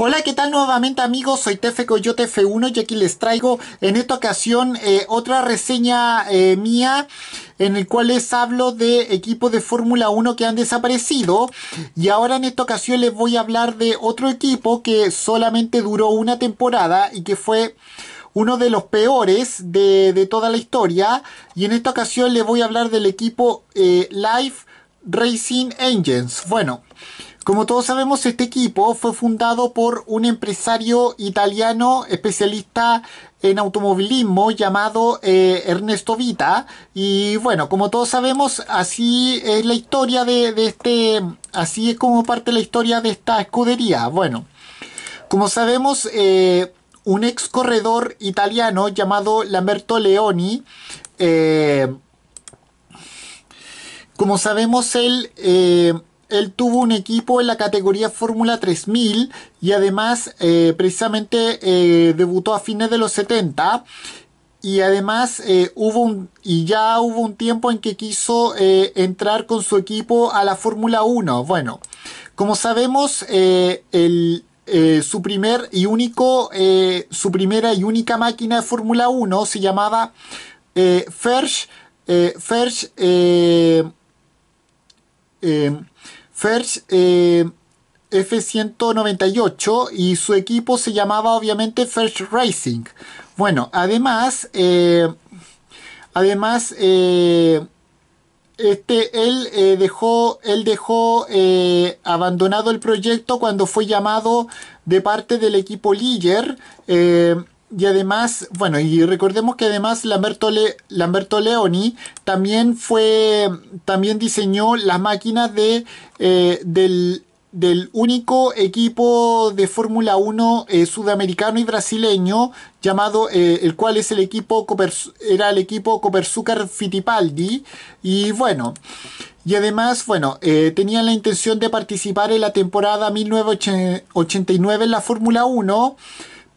Hola, ¿qué tal nuevamente amigos? Soy Tefe Coyote F1 y aquí les traigo en esta ocasión eh, otra reseña eh, mía en el cual les hablo de equipos de Fórmula 1 que han desaparecido y ahora en esta ocasión les voy a hablar de otro equipo que solamente duró una temporada y que fue uno de los peores de, toda la historia y en esta ocasión les voy a hablar del equipo eh, Life Racing Engines. Bueno, como todos sabemos, este equipo fue fundado por un empresario italiano especialista en automovilismo llamado eh, Ernesto Vita. Y bueno, como todos sabemos, así es la historia de, este, así es como parte la historia de esta escudería. Bueno, como sabemos, eh, un ex corredor italiano llamado Lamberto Leoni, eh, como sabemos, él él tuvo un equipo en la categoría Fórmula 3000 y además eh, precisamente eh, debutó a fines de los 70 y además eh, hubo un y ya hubo un tiempo en que quiso entrar con su equipo a la Fórmula 1. Bueno, como sabemos, su primer y único su primera y única máquina de Fórmula 1 se llamaba Fersh... Fersch eh, F198 eh, y su equipo se llamaba obviamente first Racing. Bueno, además, eh, además, eh, este, él dejó, él dejó abandonado el proyecto cuando fue llamado de parte del equipo Liger y además, bueno, y recordemos que además Lamberto, Lamberto Leoni también fue, también diseñó las máquinas de, eh, del, único equipo de Fórmula 1 eh, sudamericano y brasileño llamado, eh, el cual es el equipo, era el equipo Copersucar Fittipaldi y bueno, y además, bueno, tenían la intención de participar en la temporada 1989 en la Fórmula 1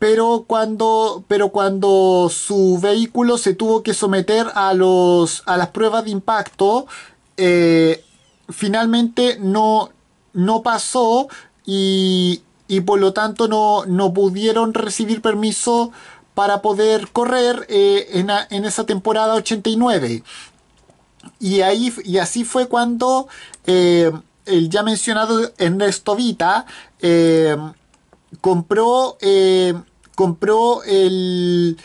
pero cuando, pero cuando su vehículo se tuvo que someter a, los, a las pruebas de impacto, eh, finalmente no, no pasó y, por lo tanto no, no, pudieron recibir permiso para poder correr eh, en, esa temporada 89. Y, ahí, y así fue cuando eh, el ya mencionado Ernesto Vita compró compró el,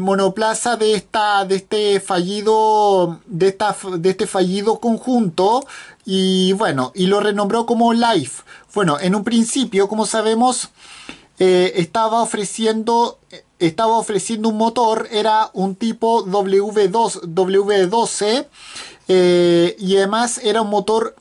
monoplaza de esta de este fallido de esta de este fallido conjunto y bueno y lo renombró como Life bueno en un principio como sabemos eh, estaba ofreciendo estaba ofreciendo un motor era un tipo W2 W12 eh, y además era un motor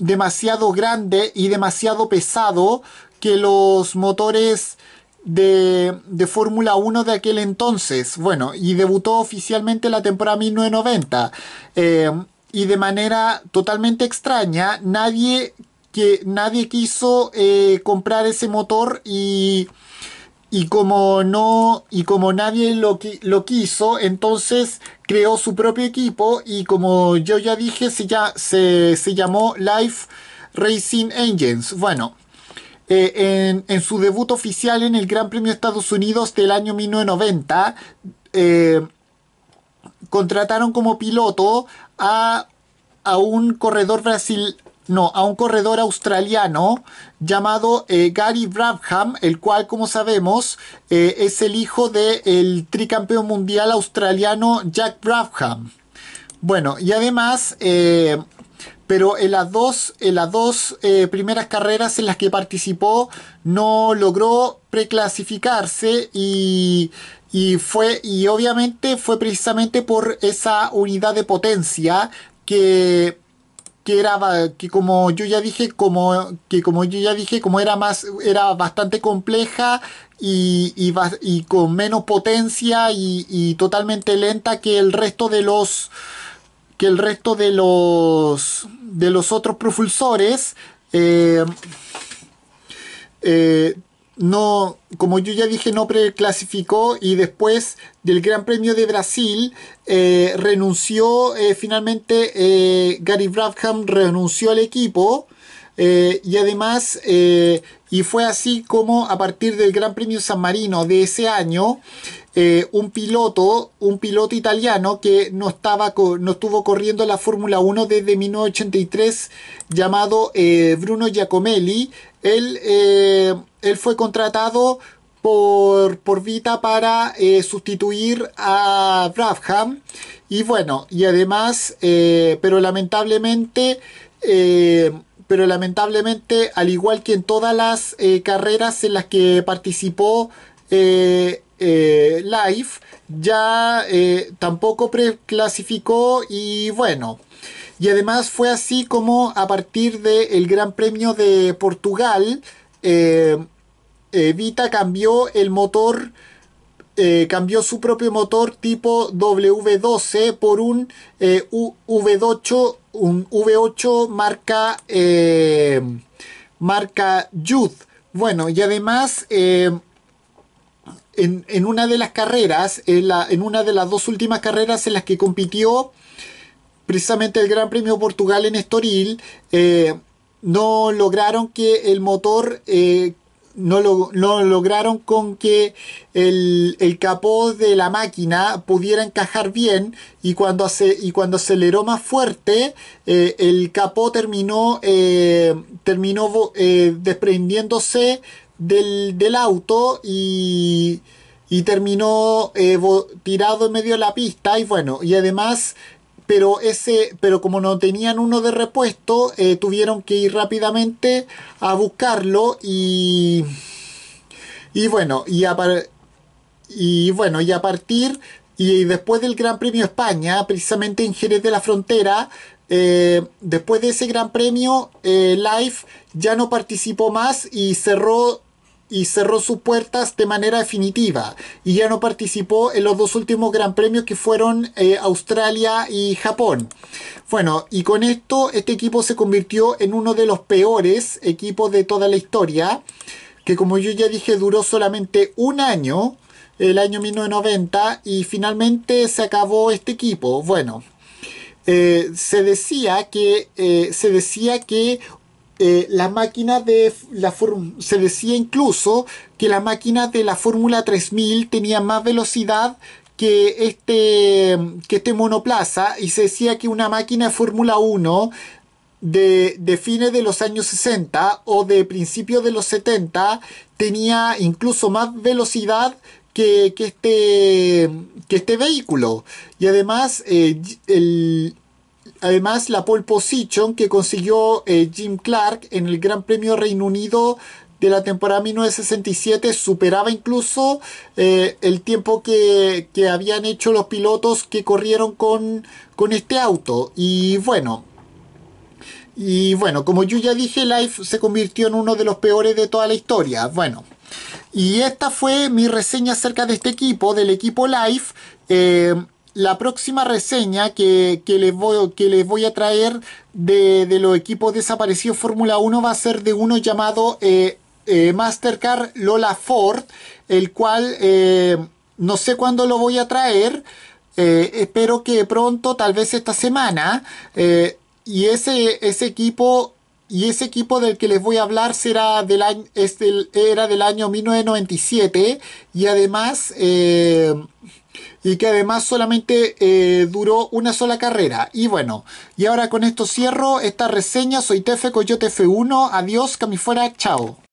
demasiado grande y demasiado pesado que los motores de, Fórmula 1 de aquel entonces. Bueno, y debutó oficialmente la temporada 1990. Eh, y de manera totalmente extraña, nadie, que, nadie quiso eh, comprar ese motor y, y como no y como nadie lo, lo quiso entonces creó su propio equipo y como yo ya dije se, ya, se llamó Life Racing Engines bueno eh, en, su debut oficial en el Gran Premio de Estados Unidos del año 1990, eh, contrataron como piloto a, un corredor brasil, no, a un corredor australiano llamado eh, Gary Brabham, el cual, como sabemos, es el hijo del tricampeón mundial australiano Jack Brabham. Bueno, y además, pero en las dos, en las dos eh, primeras carreras en las que participó no logró preclasificarse y, y, fue, y obviamente fue precisamente por esa unidad de potencia que que era que como yo ya dije como que como yo ya dije como era más era bastante compleja y, y, con menos potencia y totalmente lenta que el resto de los que el resto de los, de los otros propulsores eh, eh, no, como yo ya dije, no preclasificó y después del Gran Premio de Brasil eh, renunció finalmente, Gary Brabham renunció al equipo y además, y fue así como a partir del Gran Premio San Marino de ese año, eh, un piloto, un piloto italiano que no, estaba no estuvo corriendo la Fórmula 1 desde 1983, llamado eh, Bruno Giacomelli. Él, eh, él fue contratado por, por Vita para sustituir a Brabham. Y bueno, y además, pero lamentablemente pero lamentablemente, al igual que en todas las carreras en las que participó, eh, Life ya eh, tampoco preclasificó y bueno. Y además fue así como a partir del el Gran Premio de Portugal, eh, Vita cambió el motor, cambió su propio motor tipo W12 por un V8, un V8 marca, marca Youth. Bueno, y además en, una de las carreras, en, una de las dos últimas carreras en las que compitió precisamente el Gran Premio Portugal en Estoril, eh, no lograron que el motor, eh, no, lo, lograron con que el, el, capó de la máquina pudiera encajar bien y cuando, hace, y cuando aceleró más fuerte, eh, el capó terminó, terminó desprendiéndose del, auto y, terminó eh, tirado en medio de la pista y bueno, y además pero ese pero como no tenían uno de repuesto eh, tuvieron que ir rápidamente a buscarlo y y bueno y a, y bueno y a partir y después del Gran Premio España precisamente en Jerez de la Frontera eh, después de ese Gran Premio Life ya no participó más y cerró y cerró sus puertas de manera definitiva y ya no participó en los dos últimos Gran Premios que fueron eh, Australia y Japón. Bueno, y con esto este equipo se convirtió en uno de los peores equipos de toda la historia, que como yo ya dije duró solamente un año, el año 1990, y finalmente se acabó este equipo. Bueno, eh, se decía que eh, se decía que eh, la máquina de la se decía incluso que la máquina de la Fórmula 3000 tenía más velocidad que este, que este monoplaza y se decía que una máquina de Fórmula 1 de, fines de los años 60 o de principios de los 70 tenía incluso más velocidad que, este, que este vehículo y además eh, el, además la pole position que consiguió eh, Jim Clark en el Gran Premio Reino Unido de la temporada 1967 superaba incluso eh, el tiempo que, habían hecho los pilotos que corrieron con, con este auto. Y bueno, y bueno, como yo ya dije, Life se convirtió en uno de los peores de toda la historia. Bueno, y esta fue mi reseña acerca de este equipo, del equipo Life. Eh, la próxima reseña que, les, voy, que les voy a traer de, los equipos desaparecidos Fórmula 1 va a ser de uno llamado eh, eh, Mastercard Lola Ford, el cual eh, no sé cuándo lo voy a traer, espero que pronto, tal vez esta semana, y ese, ese equipo y ese equipo del que les voy a hablar será del año, era del año 1997 y además y que además solamente eh, duró una sola carrera. Y bueno, y ahora con esto cierro esta reseña. Soy Tefe Coyote F1. Adiós, fuera, chao.